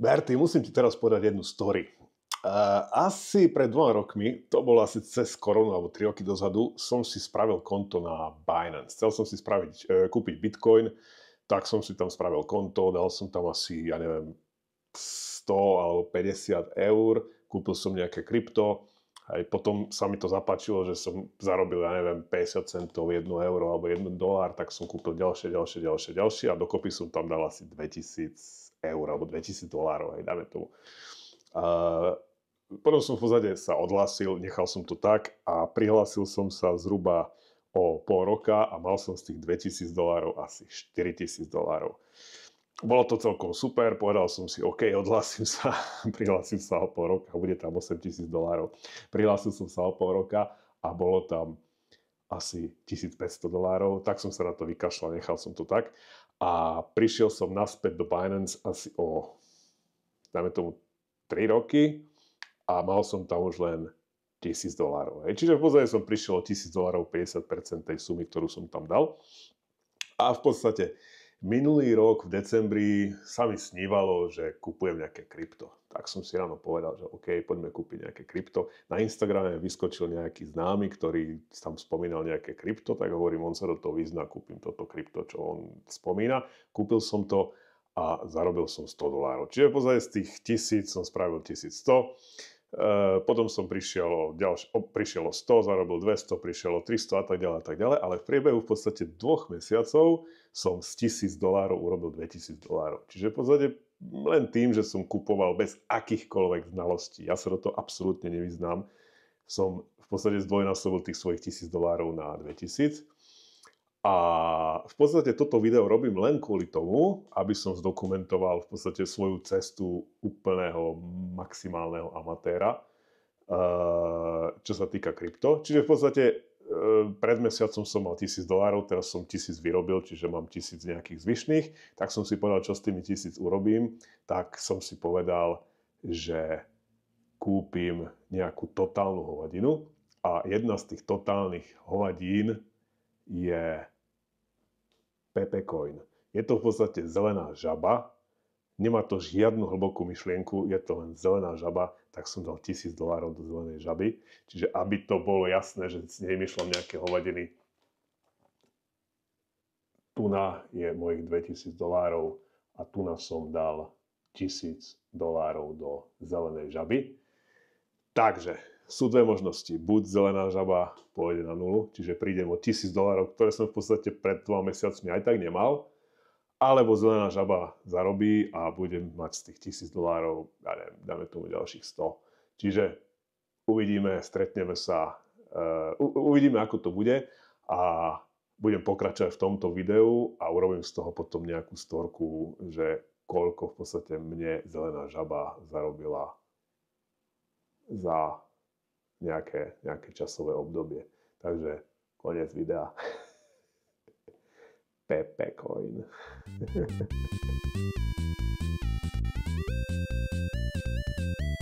Berti, musím ti teraz povedať jednu story. Uh, asi pred dvoma rokmi, to bolo asi cez koronu alebo tri roky dozadu, som si spravil konto na Binance. Chcel som si spraviť, uh, kúpiť Bitcoin, tak som si tam spravil konto, dal som tam asi, ja neviem, 100 alebo 50 eur, kúpil som nejaké krypto, aj potom sa mi to zapáčilo, že som zarobil, ja neviem, 50 centov, 1 euro alebo 1 dolár, tak som kúpil ďalšie, ďalšie, ďalšie, ďalšie a dokopy som tam dal asi 2000 eur alebo 2000 dolárov, aj dáme tomu. A potom som v podstate sa odhlasil, nechal som to tak a prihlásil som sa zhruba o pol roka a mal som z tých 2000 dolárov asi 4000 dolárov bolo to celkom super, povedal som si, OK, odhlasím sa, prihlásim sa o pol roka, bude tam 8 tisíc dolárov. Prihlásil som sa o pol roka a bolo tam asi 1500 dolárov, tak som sa na to vykašľal, nechal som to tak. A prišiel som naspäť do Binance asi o, dáme tomu, 3 roky a mal som tam už len 1000 dolárov. Čiže v podstate som prišiel o 1000 dolárov 50% tej sumy, ktorú som tam dal. A v podstate Minulý rok v decembri sa mi snívalo, že kupujem nejaké krypto. Tak som si ráno povedal, že OK, poďme kúpiť nejaké krypto. Na Instagrame vyskočil nejaký známy, ktorý tam spomínal nejaké krypto, tak hovorím, on sa do toho vyzna, kúpim toto krypto, čo on spomína. Kúpil som to a zarobil som 100 dolárov. Čiže pozaj z tých 1000 som spravil 1100. Eh, potom som prišiel o, ďalš- o, prišiel o 100, zarobil 200, prišiel o 300 a tak ďalej a tak ďalej, ale v priebehu v podstate dvoch mesiacov som z 1000 dolárov urobil 2000 dolárov. Čiže v podstate len tým, že som kupoval bez akýchkoľvek znalostí. Ja sa do toho absolútne nevyznám. Som v podstate zdvojnásobil tých svojich 1000 dolárov na 2000 a v podstate toto video robím len kvôli tomu, aby som zdokumentoval v podstate svoju cestu úplného maximálneho amatéra, eh, čo sa týka krypto. Čiže v podstate eh, pred mesiacom som mal 1000 dolárov, teraz som 1000 vyrobil, čiže mám 1000 nejakých zvyšných, tak som si povedal, čo s tými 1000 urobím, tak som si povedal, že kúpim nejakú totálnu hovadinu a jedna z tých totálnych hovadín je Pepecoin. Je to v podstate zelená žaba, nemá to žiadnu hlbokú myšlienku, je to len zelená žaba, tak som dal 1000 dolárov do zelenej žaby. Čiže aby to bolo jasné, že nemyšľam nejaké hovadiny, tuna je mojich 2000 dolárov a tuna som dal 1000 dolárov do zelenej žaby. Takže sú dve možnosti. Buď zelená žaba pôjde na nulu, čiže prídem o 1000 dolárov, ktoré som v podstate pred dvoma mesiacmi aj tak nemal, alebo zelená žaba zarobí a budem mať z tých 1000 dolárov, ja neviem, dáme tomu ďalších 100. Čiže uvidíme, stretneme sa, uh, uvidíme, ako to bude a budem pokračovať v tomto videu a urobím z toho potom nejakú storku, že koľko v podstate mne zelená žaba zarobila za nejaké, nejaké časové obdobie. Takže koniec videa. Pepe coin.